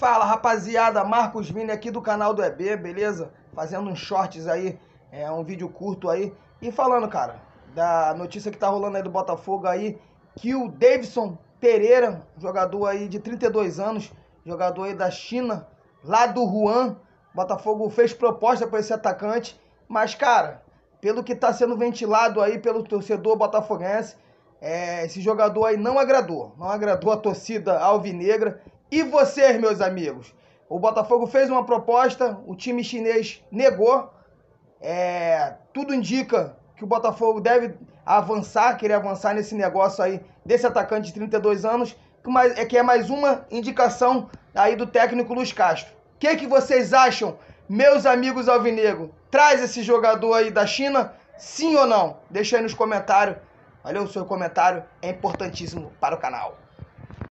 Fala rapaziada, Marcos Vini aqui do canal do EB, beleza? Fazendo uns shorts aí, é, um vídeo curto aí. E falando, cara, da notícia que tá rolando aí do Botafogo aí, que o Davidson Pereira, jogador aí de 32 anos, jogador aí da China, lá do Juan, Botafogo fez proposta para esse atacante, mas cara, pelo que tá sendo ventilado aí pelo torcedor botafoguense, é, esse jogador aí não agradou, não agradou a torcida alvinegra e vocês, meus amigos? O Botafogo fez uma proposta, o time chinês negou. É, tudo indica que o Botafogo deve avançar, querer avançar nesse negócio aí desse atacante de 32 anos, que, mais, é, que é mais uma indicação aí do técnico Luiz Castro. O que, que vocês acham, meus amigos alvinegro? Traz esse jogador aí da China, sim ou não? Deixa aí nos comentários. Valeu, o seu comentário é importantíssimo para o canal.